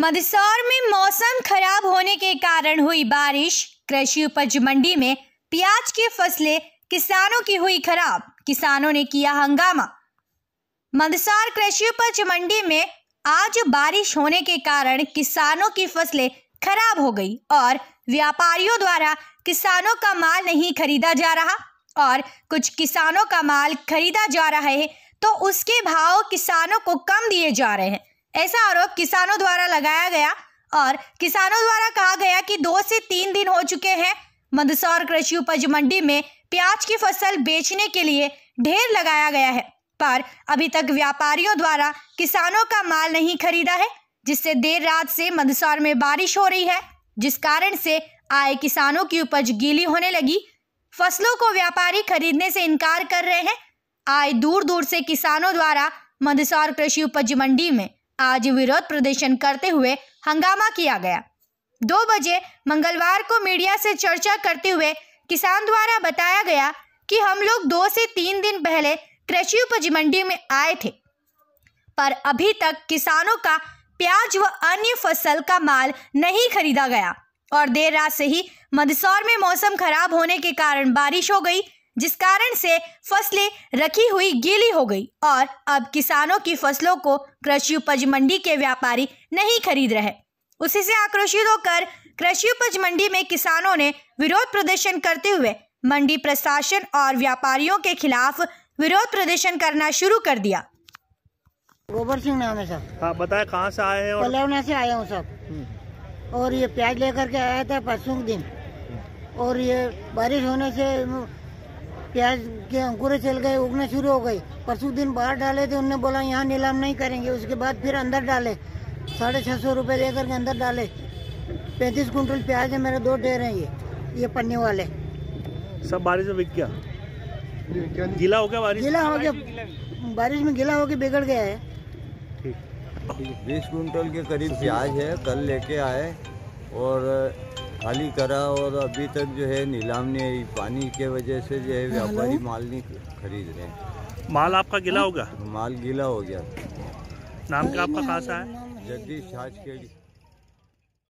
मंदसौर में मौसम खराब होने के कारण हुई बारिश कृषि उपज मंडी में प्याज की फसलें किसानों की हुई खराब किसानों ने किया हंगामा मंदसौर कृषि उपज मंडी में आज बारिश होने के कारण किसानों की फसलें खराब हो गई और व्यापारियों द्वारा किसानों का माल नहीं खरीदा जा रहा और कुछ किसानों का माल खरीदा जा रहा है तो उसके भाव किसानों को कम दिए जा रहे हैं ऐसा आरोप किसानों द्वारा लगाया गया और किसानों द्वारा कहा गया कि दो से तीन दिन हो चुके हैं मंदसौर कृषि उपज मंडी में प्याज की फसल बेचने के लिए ढेर लगाया गया है पर अभी तक व्यापारियों द्वारा किसानों का माल नहीं खरीदा है जिससे देर रात से मंदसौर में बारिश हो रही है जिस कारण से आए किसानों की उपज गीली होने लगी फसलों को व्यापारी खरीदने से इनकार कर रहे हैं आए दूर दूर से किसानों द्वारा मंदसौर कृषि उपज मंडी में आज विरोध प्रदर्शन करते हुए हंगामा किया गया दो बजे मंगलवार को मीडिया से चर्चा करते हुए किसान द्वारा बताया गया कि हम लोग दो से तीन दिन पहले कृषि उपज मंडी में आए थे पर अभी तक किसानों का प्याज व अन्य फसल का माल नहीं खरीदा गया और देर रात से ही मंदसौर में मौसम खराब होने के कारण बारिश हो गई जिस कारण से फसलें रखी हुई गीली हो गई और अब किसानों की फसलों को कृषि उपज मंडी के व्यापारी नहीं खरीद रहे उसी से आक्रोशित होकर कृषि उपज मंडी में किसानों ने विरोध प्रदर्शन करते हुए मंडी प्रशासन और व्यापारियों के खिलाफ विरोध प्रदर्शन करना शुरू कर दिया गोबर सिंह नाम है सर हाँ बताए कहाँ से आए हैं और... से आया हूँ सर हम्म। और ये प्याज लेकर के आया था परसों दिन और ये बारिश होने से प्याज के अंकुरे चल गए उगने शुरू हो गई परसों दिन बाहर डाले थे उनने बोला यहाँ नीलाम नहीं करेंगे उसके बाद फिर अंदर डाले साढ़े छः सौ रुपये लेकर के अंदर डाले पैंतीस कुंटल प्याज है मेरे दो ढेर हैं ये ये पन्ने वाले सब बारिश में बिक गया गीला हो गया बारिश गीला हो गया बारिश में गीला गया बिगड़ गया है बीस कुंटल के करीब प्याज है कल लेके आए और खाली करा और अभी तक जो है नीलाम ने पानी के वजह से जो है व्यापारी माल नहीं खरीद रहे माल आपका गिला हाँ? होगा माल गिला हो गया नाम क्या आपका खासा है जगदीश छाछ के